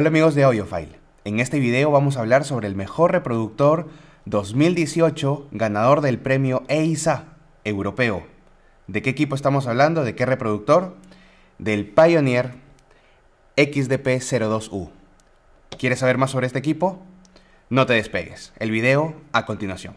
Hola amigos de AudioFile. En este video vamos a hablar sobre el mejor reproductor 2018 ganador del premio EISA europeo. ¿De qué equipo estamos hablando? ¿De qué reproductor? Del Pioneer XDP02U. ¿Quieres saber más sobre este equipo? No te despegues. El video a continuación.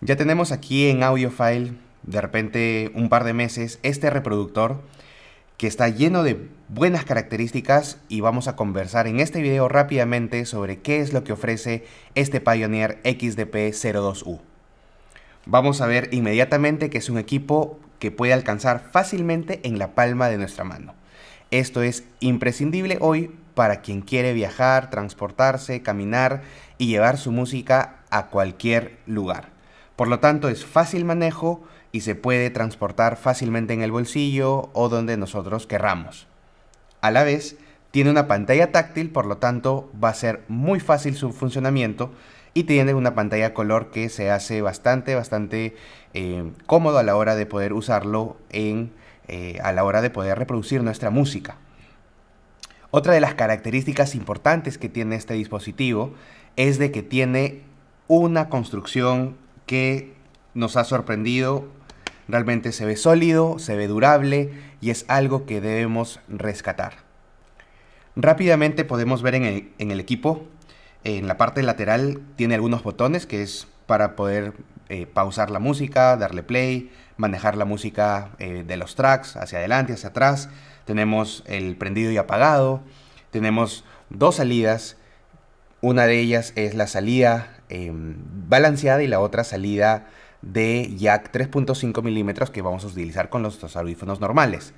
Ya tenemos aquí en AudioFile de repente un par de meses, este reproductor que está lleno de buenas características y vamos a conversar en este video rápidamente sobre qué es lo que ofrece este Pioneer XDP02U. Vamos a ver inmediatamente que es un equipo que puede alcanzar fácilmente en la palma de nuestra mano. Esto es imprescindible hoy para quien quiere viajar, transportarse, caminar y llevar su música a cualquier lugar. Por lo tanto, es fácil manejo y se puede transportar fácilmente en el bolsillo o donde nosotros querramos. A la vez, tiene una pantalla táctil, por lo tanto va a ser muy fácil su funcionamiento y tiene una pantalla color que se hace bastante, bastante eh, cómodo a la hora de poder usarlo en, eh, a la hora de poder reproducir nuestra música. Otra de las características importantes que tiene este dispositivo es de que tiene una construcción que nos ha sorprendido. Realmente se ve sólido, se ve durable y es algo que debemos rescatar. Rápidamente podemos ver en el, equipo, en la parte lateral tiene algunos botones que es para poder eh, pausar la música, darle play, manejar la música eh, de los tracks hacia adelante, hacia atrás. Tenemos el prendido y apagado. Tenemos dos salidas. Una de ellas es la salida Em, balanceada y la otra salida de jack 3.5 milímetros que vamos a utilizar con los audífonos normales.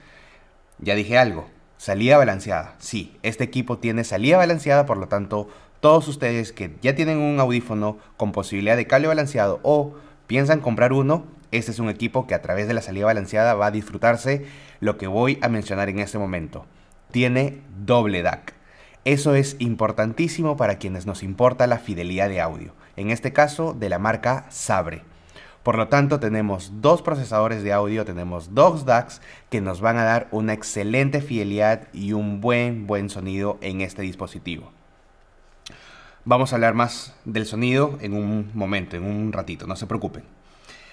Ya dije algo, salida balanceada. Sí, este equipo tiene salida balanceada, por lo tanto, todos ustedes que ya tienen un audífono con posibilidad de cable balanceado o piensan comprar uno, este es un equipo que a través de la salida balanceada va a disfrutarse lo que voy a mencionar en este momento. Tiene doble DAC. Eso es importantísimo para quienes nos importa la fidelidad de audio en este caso de la marca Sabre. Por lo tanto, tenemos dos procesadores de audio, tenemos dos DACs que nos van a dar una excelente fidelidad y un buen, buen sonido en este dispositivo. Vamos a hablar más del sonido en un momento, en un ratito, no se preocupen.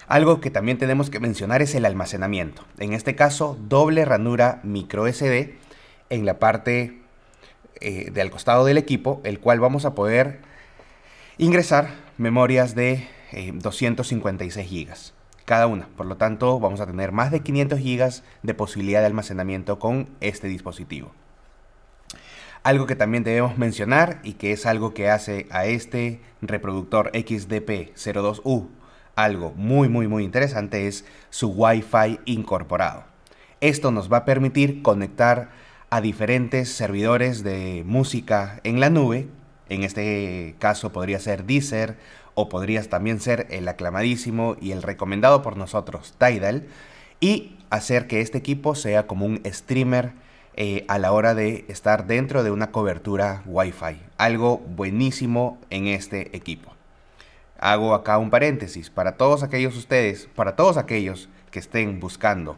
Algo que también tenemos que mencionar es el almacenamiento. En este caso, doble ranura micro SD en la parte de eh, del costado del equipo, el cual vamos a poder ingresar memorias de 256 eh, gigas cada una. Por lo tanto, vamos a tener más de 500 gigas de posibilidad de almacenamiento con este dispositivo. Algo que también debemos mencionar y que es algo que hace a este reproductor XDP02U algo muy muy muy interesante es su Wi-Fi incorporado. Esto nos va a permitir conectar a diferentes servidores de música en la nube en este caso podría ser Deezer o podrías también ser el aclamadísimo y el recomendado por nosotros Tidal y hacer que este equipo sea como un streamer eh, a la hora de estar dentro de una cobertura Wi-Fi. Algo buenísimo en este equipo. Hago acá un paréntesis para todos aquellos ustedes, para todos aquellos que estén buscando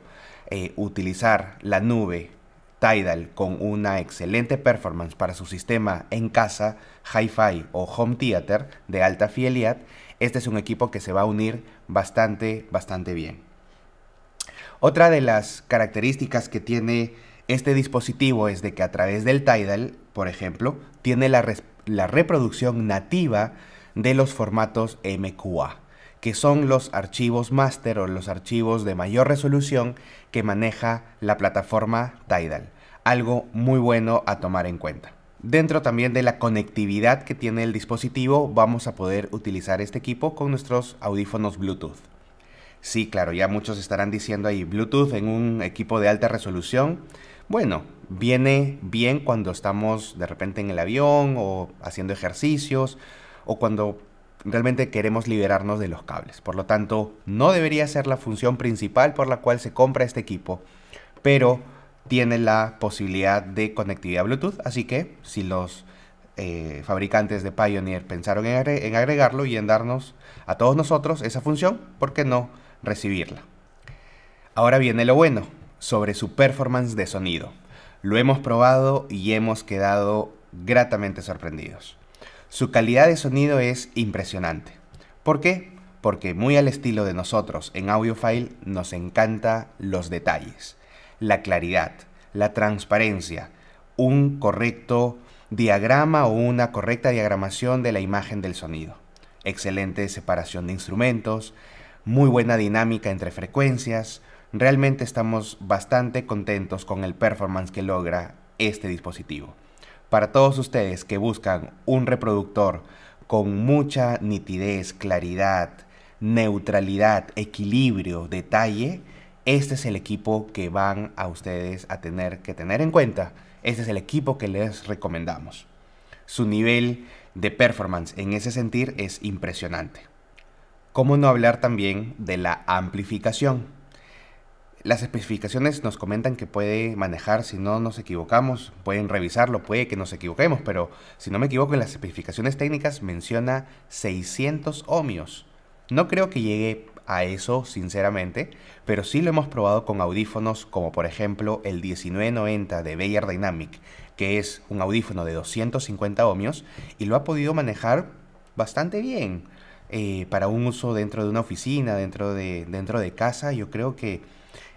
eh, utilizar la nube Tidal, con una excelente performance para su sistema en casa, hi-fi o home theater de alta fidelidad, este es un equipo que se va a unir bastante, bastante bien. Otra de las características que tiene este dispositivo es de que a través del Tidal, por ejemplo, tiene la, la reproducción nativa de los formatos MQA que son los archivos master o los archivos de mayor resolución que maneja la plataforma Tidal algo muy bueno a tomar en cuenta. Dentro también de la conectividad que tiene el dispositivo, vamos a poder utilizar este equipo con nuestros audífonos Bluetooth. Sí, claro, ya muchos estarán diciendo ahí Bluetooth en un equipo de alta resolución. Bueno, viene bien cuando estamos de repente en el avión o haciendo ejercicios o cuando realmente queremos liberarnos de los cables. Por lo tanto, no debería ser la función principal por la cual se compra este equipo, pero tiene la posibilidad de conectividad Bluetooth, así que si los eh, fabricantes de Pioneer pensaron en, agregarlo y en darnos a todos nosotros esa función, ¿por qué no recibirla? Ahora viene lo bueno, sobre su performance de sonido. Lo hemos probado y hemos quedado gratamente sorprendidos. Su calidad de sonido es impresionante. ¿Por qué? Porque muy al estilo de nosotros en Audiofile nos encanta los detalles la claridad, la transparencia, un correcto diagrama o una correcta diagramación de la imagen del sonido. Excelente separación de instrumentos, muy buena dinámica entre frecuencias. Realmente estamos bastante contentos con el performance que logra este dispositivo. Para todos ustedes que buscan un reproductor con mucha nitidez, claridad, neutralidad, equilibrio, detalle, este es el equipo que van a ustedes a tener que tener en cuenta. Este es el equipo que les recomendamos. Su nivel de performance en ese sentir es impresionante. ¿Cómo no hablar también de la amplificación? Las especificaciones nos comentan que puede manejar, si no nos equivocamos, pueden revisarlo, puede que nos equivoquemos, pero si no me equivoco, en las especificaciones técnicas menciona 600 ohmios. No creo que llegue a eso, sinceramente, pero sí lo hemos probado con audífonos como por ejemplo el 1990 de Beyerdynamic Dynamic, que es un audífono de 250 ohmios y lo ha podido manejar bastante bien. Eh, para un uso dentro de una oficina, dentro de, dentro de casa, yo creo que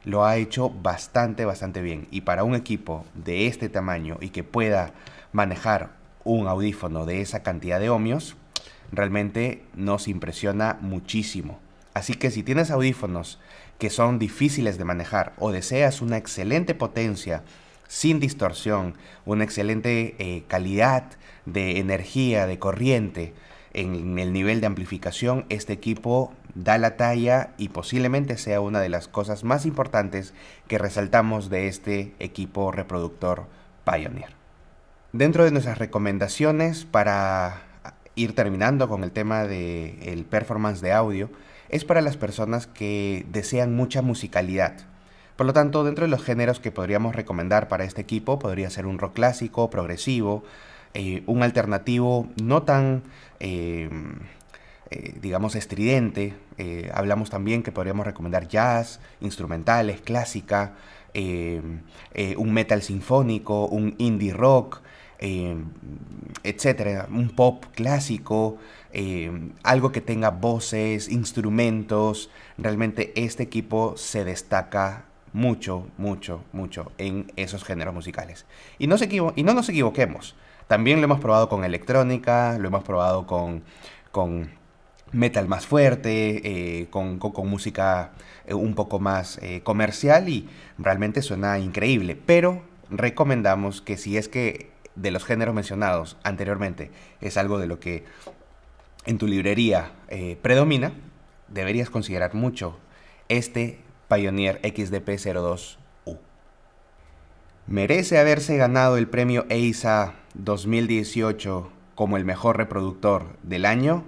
lo ha hecho bastante, bastante bien. Y para un equipo de este tamaño y que pueda manejar un audífono de esa cantidad de ohmios, realmente nos impresiona muchísimo. Así que si tienes audífonos que son difíciles de manejar o deseas una excelente potencia sin distorsión, una excelente eh, calidad de energía, de corriente, en el nivel de amplificación, este equipo da la talla y posiblemente sea una de las cosas más importantes que resaltamos de este equipo reproductor Pioneer. Dentro de nuestras recomendaciones para ir terminando con el tema del performance de audio, es para las personas que desean mucha musicalidad. Por lo tanto, dentro de los géneros que podríamos recomendar para este equipo, podría ser un rock clásico, progresivo, eh, un alternativo no tan, em, eh, digamos, estridente. Eh, hablamos también que podríamos recomendar jazz, instrumentales, clásica, em, un metal sinfónico, un indie rock, Em, etcétera, un pop clásico, em, algo que tenga voces, instrumentos. Realmente este equipo se destaca mucho, mucho, mucho en esos géneros musicales. Y no, y no nos equivoquemos. También lo hemos probado con electrónica, lo hemos probado con, con metal más fuerte, eh, con, música eh, un poco más eh, comercial y realmente suena increíble. Pero recomendamos que si es que de los géneros mencionados anteriormente es algo de lo que en tu librería eh, predomina, deberías considerar mucho este Pioneer XDP-02U. Merece haberse ganado el premio EISA 2018 como el mejor reproductor del año.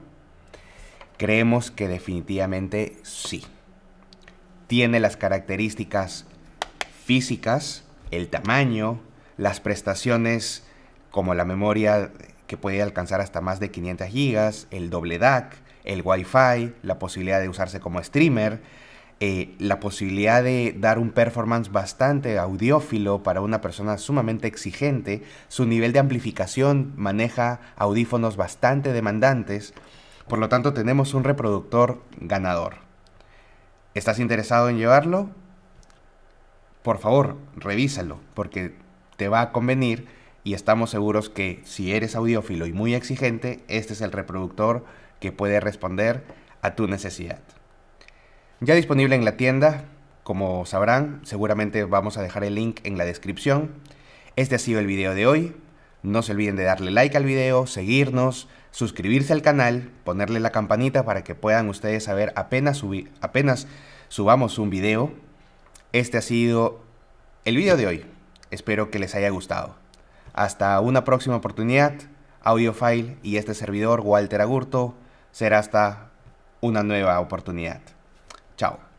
Creemos que definitivamente sí. Tiene las características físicas, el tamaño, las prestaciones como la memoria que puede alcanzar hasta más de 500 gigas, el doble DAC, el Wi-Fi, la posibilidad de usarse como streamer, eh, la posibilidad de dar un performance bastante audiófilo para una persona sumamente exigente, su nivel de amplificación maneja audífonos bastante demandantes, por lo tanto tenemos un reproductor ganador. ¿Estás interesado en llevarlo? Por favor, revísalo, porque te va a convenir y estamos seguros que si eres audiófilo y muy exigente, este es el reproductor que puede responder a tu necesidad. Ya disponible en la tienda, como sabrán, seguramente vamos a dejar el link en la descripción. Este ha sido el video de hoy. No se olviden de darle like al video, seguirnos, suscribirse al canal, ponerle la campanita para que puedan ustedes saber apenas, apenas subamos un video. Este ha sido el video de hoy. Espero que les haya gustado. Hasta una próxima oportunidad, Audiofile y este servidor, Walter Agurto, será hasta una nueva oportunidad. Chao.